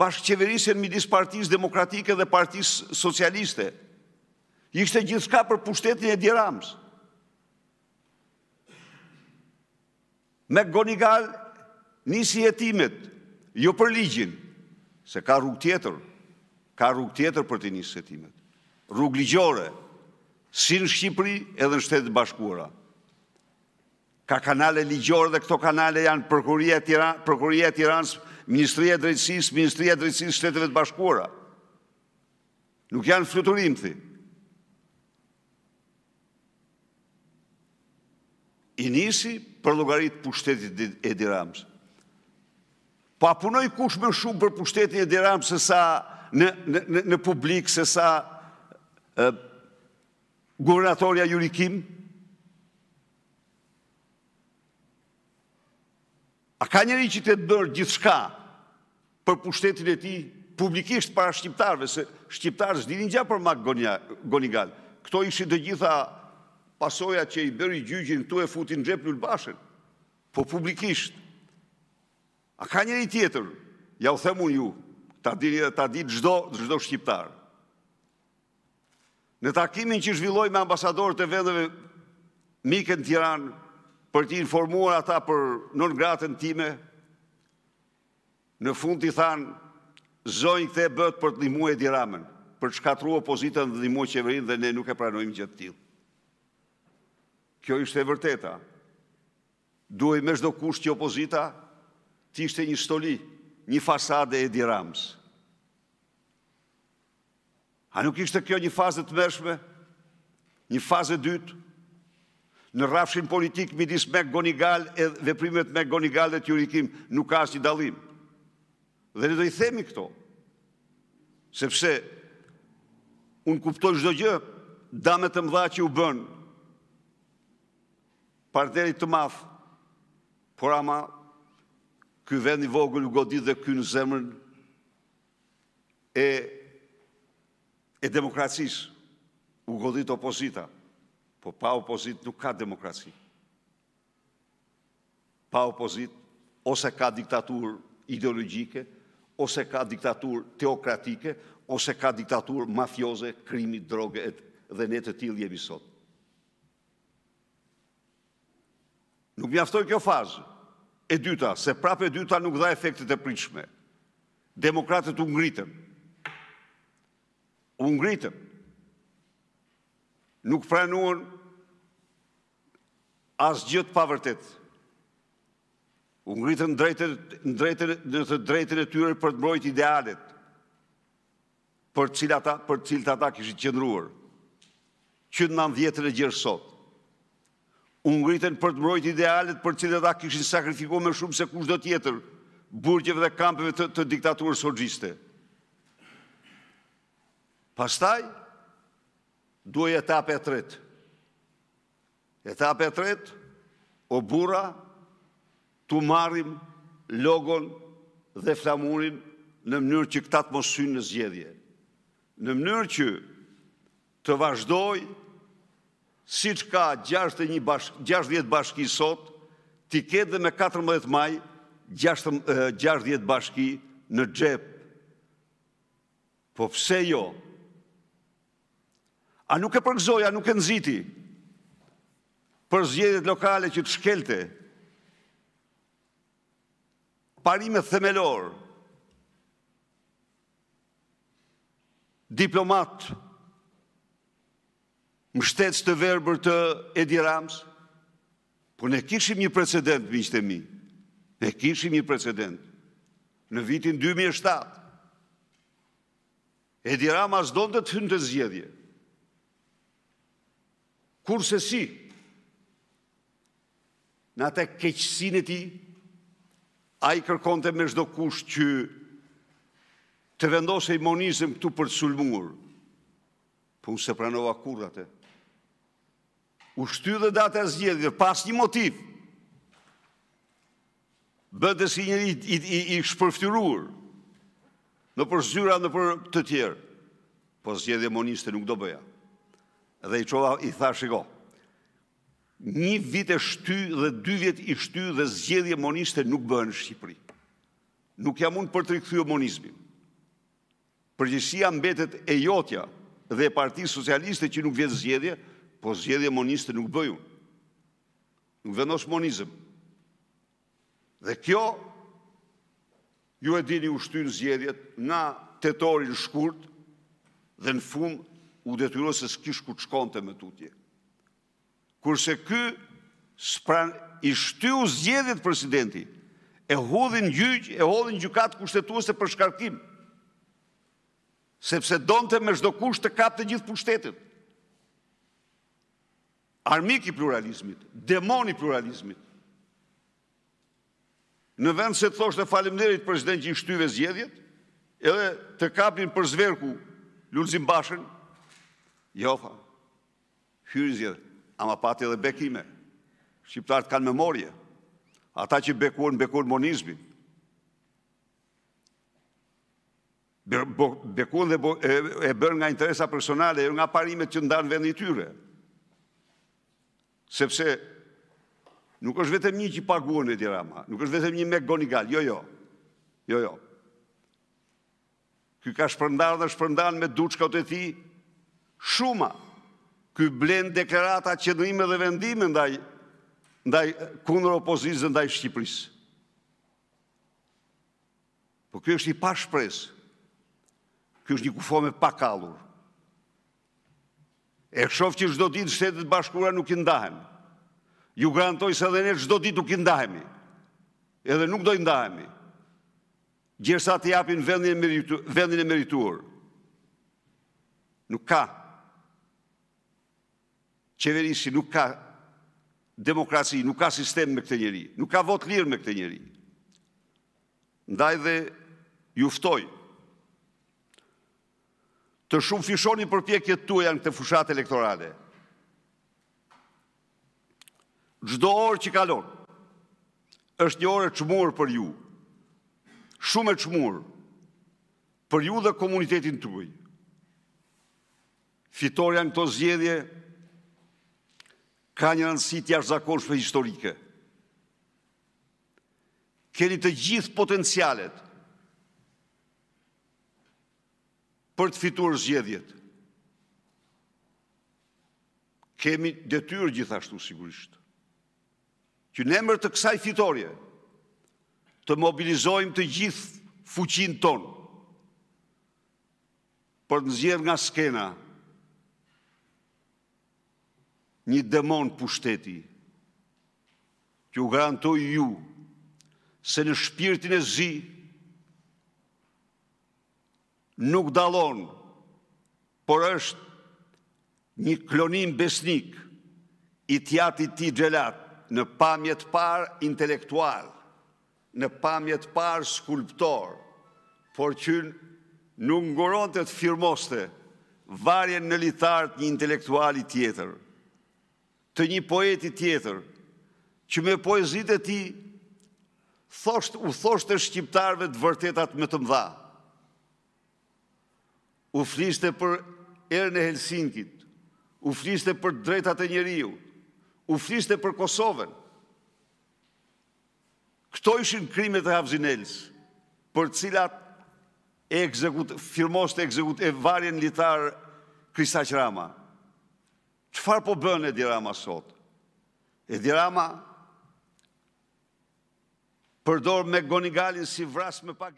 bashkë qeverisën midis partijës demokratike dhe partijës socialiste. Ishte gjithë për pushtetin e djeramës. Me goni nisi jetimet, jo për ligjin, se ka rrug tjetër, ka rrug tjetër për të nisi jetimet. Rrug ligjore, si në Shqipëri edhe në shtetë bashkuarat ka kanale ligjore dhe këto kanale janë Prokuria Tiranës, Ministria Drejtsis, Ministria Drejtsis, Shtetëve të Bashkura. Nuk janë fluturim, thi. I nisi për logaritë pushtetit e diramës. Pa punoj kush me shumë për pushtetit e diramës se sa në publik, se sa guvernatorja jurikimë, A ka njëri që të bërë gjithë shka për pushtetin e ti publikisht para shqiptarve, se shqiptarës dinin gja për makë Gonigal. Këto ishi dhe gjitha pasoja që i bëri gjyqin të e futin gjep në bashën, po publikisht. A ka njëri tjetër, ja u themu një, ta dini dhe ta dini gjdo, gjdo shqiptarë. Në takimin që zhvilloj me ambasadorët e vendeve mikën tiranë, për t'i informuar ata për nën gratën time, në fund t'i thanë, zonjë këte bët për të muaj e diramen, për shkatru opozitën dhe t'i muaj qeverin dhe ne nuk e pranojmë gjithë t'il. Kjo ishte e vërteta. Duhe me shdo kusht që opozita, ti ishte një stoli, një fasade e diramës. A nuk ishte kjo një fazë të mërshme, një fazë dytë, Në rafshin politik, midis me gonigal e veprimet me gonigal dhe tjurikim, nuk ka asë dalim. Dhe në dojë themi këto, sepse unë kuptoj shdo gjë, damet të mdha që u bënë, parderit të mafë, por ama, ky vend i vogël u godit dhe ky në zemrën e, e demokracisë, u godit opozita. Po pa opozit nuk ka demokraci. Pa opozit ose ka diktatur ideologike, ose ka diktatur teokratike, ose ka diktatur mafioze, krimi, droge dhe ne të tilë jemi sot. Nuk mjaftoj kjo fazë. E dyta, se prapë e dyta nuk dha efektet e pritshme. Demokratët u ngritën. U ngritën nuk prenuën asë gjithë pavërtet. U ngritën në drejtën e tyre për të mbrojt idealet, për cilë të ata kështë qëndruar, që në nëmë vjetër e gjërë sot. U ngritën për të mbrojt idealet për cilë të ata kështë sakrifiko me shumë se kushtë do tjetër, burgjeve dhe kampeve të diktaturës sorgjiste. Pastaj, duhe etape të rritë. Etape të rritë, o bura, tu marim logon dhe flamurin në mënyrë që këta të mosynë në zgjedhje. Në mënyrë që të vazhdoj, si që ka 60 bashki sot, ti ketë dhe me 14 maj, 60 bashki në gjep. Po pse jo? A nuk e përgëzoj, a nuk e nëziti për zjedit lokale që të shkelte parime themelor diplomat më shtetës të verëbër të Edi Rams për po ne kishim një precedent më ishte mi ne kishim një precedent në vitin 2007 Edi Rams të të të të kur se si, në atë e keqësin e ti, a i kërkonte me shdo kush që të vendose i monizëm këtu për të sulmur, për po unë se pranova kur atë, u shty dhe datë e zjedhjë, pas një motiv, bëndë e si njëri i shpërftyruur, në për zyra në për të tjerë, po zjedhjë e nuk do bëja dhe i qova, i tha, shiko, një vit e shty dhe dy vjet i shty dhe zgjedhje moniste nuk bëhen në Shqipëri. Nuk jam unë për të rikëthyë monizmin. Përgjësia mbetet e jotja dhe e parti socialiste që nuk vjetë zgjedhje, po zgjedhje moniste nuk bëju. Nuk vendos monizm. Dhe kjo, ju e dini u shtynë zgjedhjet na tetorin shkurt dhe në fund u detyruar se s'kish ku të shkonte me tutje. Kurse ky spran i shtyu zgjedhjet presidenti, e hodhin gjyq, e hodhin gjykat kushtetuese për shkarkim. Sepse donte me çdo kusht të kapte gjithë pushtetin. Armik i pluralizmit, demon i pluralizmit. Në vend se të thosht e falimderit president që i shtyve zgjedhjet, edhe të kapin për zverku Lulzim Bashën, Jo, fa. Hyrë ama pati edhe bekime. Shqiptarët kanë memorje. Ata që bekuon, bekuon monizmin, Bekuon dhe e bërë nga interesa personale, jo nga parimet që ndanë vend i tyre. Sepse, nuk është vetëm një që paguon e tjera nuk është vetëm një me goni galë, jo, jo, jo, jo. Ky ka shpërndarë dhe shpërndarë me duqka o të ti, Shuma, Ky blen deklarata ime dhe vendime ndaj ndaj kundër opozizë ndaj Shqipërisë. Po ky është i pa shpresë. Ky është një kufome pa E shoh që çdo ditë Shtetet Bashkuara nuk i ndahem. Ju garantoj se edhe ne çdo ditë nuk i ndahemi. Edhe nuk do i ndahemi. Gjersa të japin vendin e merituar, vendin e merituar. Nuk ka qeverisi nuk ka demokraci, nuk ka sistem me këtë njëri, nuk ka vot lirë me këtë njëri. Ndaj dhe juftoj, të shumë fishoni për pjekje të tuja në të fushat elektorale. Gjdo orë që kalon, është një orë që murë për ju, shumë e që murë për ju dhe komunitetin të uj. Fitorja në të zjedje ka një rëndësi të jashtë zakonshme historike. Keni të gjithë potencialet për të fituar zgjedhjet. Kemi detyrë gjithashtu sigurisht që në emër të kësaj fitorie të mobilizojmë të gjithë fuqinë tonë për të nxjerrë nga skena një demon pushteti, që u garantoj ju se në shpirtin e zi nuk dalon, por është një klonim besnik i tjati ti gjelat në pamjet par intelektual, në pamjet par skulptor, por që nuk ngoron të të firmoste varjen në litartë një intelektuali tjetër të një poeti tjetër, që me poezit e ti, thosht, u thosht e shqiptarve të vërtetat me të mdha. U fliste për erën e Helsinkit, u fliste për drejtat e njeriu, u fliste për Kosovën. Këto ishin krimet e Havzinelës, për cilat e ekzekut, firmos të ekzekut e varjen litar Krisa Qrama. Qrama. Qëfar po bënë e dirama sot? E dirama përdor me gonigalin si vras me pak.